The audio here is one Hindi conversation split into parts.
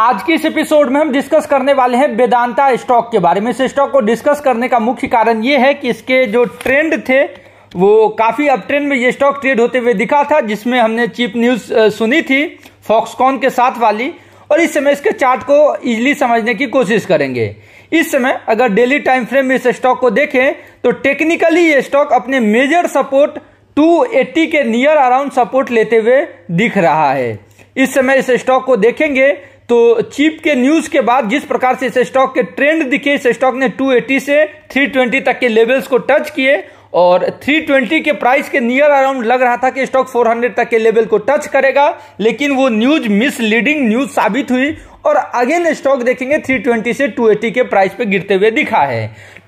आज के इस एपिसोड में हम डिस्कस करने वाले हैं वेदांता स्टॉक के बारे में इस स्टॉक को डिस्कस करने का मुख्य कारण ये है कि इसके जो ट्रेंड थे वो काफ़ी अब ट्रेंड में ये स्टॉक ट्रेड होते हुए दिखा था जिसमें हमने चीप न्यूज़ सुनी थी फॉक्सकॉन के साथ वाली और इस समय इसके चार्ट को इजीली समझने की कोशिश करेंगे इस समय अगर डेली टाइम फ्रेम में इस स्टॉक को देखें तो टेक्निकली ये स्टॉक अपने मेजर सपोर्ट 280 के नियर अराउंड सपोर्ट लेते हुए दिख रहा है इस समय इस स्टॉक को देखेंगे तो चीप के न्यूज के बाद जिस प्रकार से इस स्टॉक के ट्रेंड दिखे इस स्टॉक ने 280 से 320 तक के लेवल्स को टच किए और 320 के प्राइस के नियर अराउंड लग रहा था कि स्टॉक 400 तक के लेवल को टच करेगा लेकिन वो न्यूज मिसलीडिंग न्यूज साबित हुई और अगेन स्टॉक देखेंगे 320 से 280 के प्राइस पे गिरते हुए दिखा है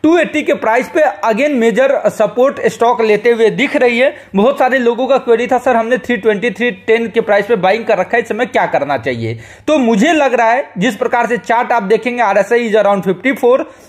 280 के प्राइस पे अगेन मेजर सपोर्ट स्टॉक लेते हुए दिख रही है बहुत सारे लोगों का क्वेरी था सर हमने 320 310 के प्राइस पे बाइंग कर रखा है इस समय क्या करना चाहिए तो मुझे लग रहा है जिस प्रकार से चार्ट आप देखेंगे R S is around fifty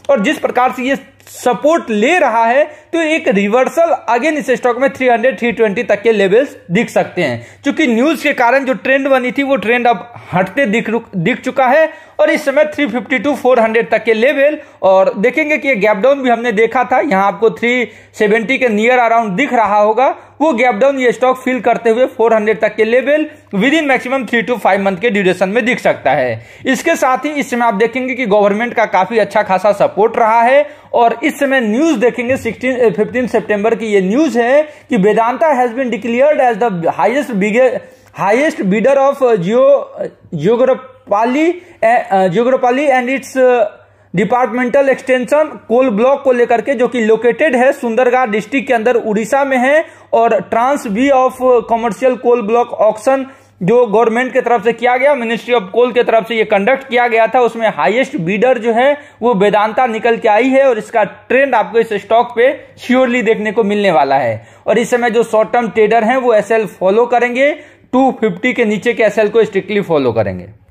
और जिस प्रकार से ये सपोर्ट ले रहा है तो एक रिवर्सल अगेन इस स्टॉक में 300 320 तक के लेवल्स दिख सकते हैं क्योंकि न्यूज के कारण जो ट्रेंड बनी थी वो ट्रेंड अब हटते दिख दिख चुका चुका है और इस समय 350 टू 400 तक के लेवल और देखेंगे कि ये गैप डाउन भी हमने देखा था यहाँ आपको 370 के नियर अराउंड दिख रहा होगा वो गैप डाउन ये स्टॉक फिल करते हुए 400 तक के level within maximum three to five month के ड्यूरेशन में दिख सकता है इसके साथ ही इस समय आप देखेंगे कि गवर्नमेंट का काफी अच्छा खासा सपोर्ट रहा है और इस समय न्यूज देखेंगे 16 15 सितंबर की ये न्यूज है कि Vedanta has been declared as the highest big highest bidder of जियो जियोग्राफ पाली Ghogharpalli and its departmental extension coal block को लेकर के जो कि लोकेटेड है सुंदरगाड़ डिस्ट्रिक्ट के अंदर उड़ीसा में है और ट्रांस भी of commercial coal block auction जो गवर्नमेंट के तरफ से किया गया मिनिस्ट्री ऑफ कोल की तरफ से ये कंडक्ट किया गया था उसमें हाईएस्ट बीडर जो है वो वेदांता निकल के आई है और इसका ट्रेंड आपको इस स्टॉक पे श्योरली देखने को मिलने वाला है और इस समय जो शॉर्ट टर्म ट्रेडर हैं वो एसएल फॉलो करेंगे 250 के नीचे के एसएल को स्ट्रिक्टली फॉलो करेंगे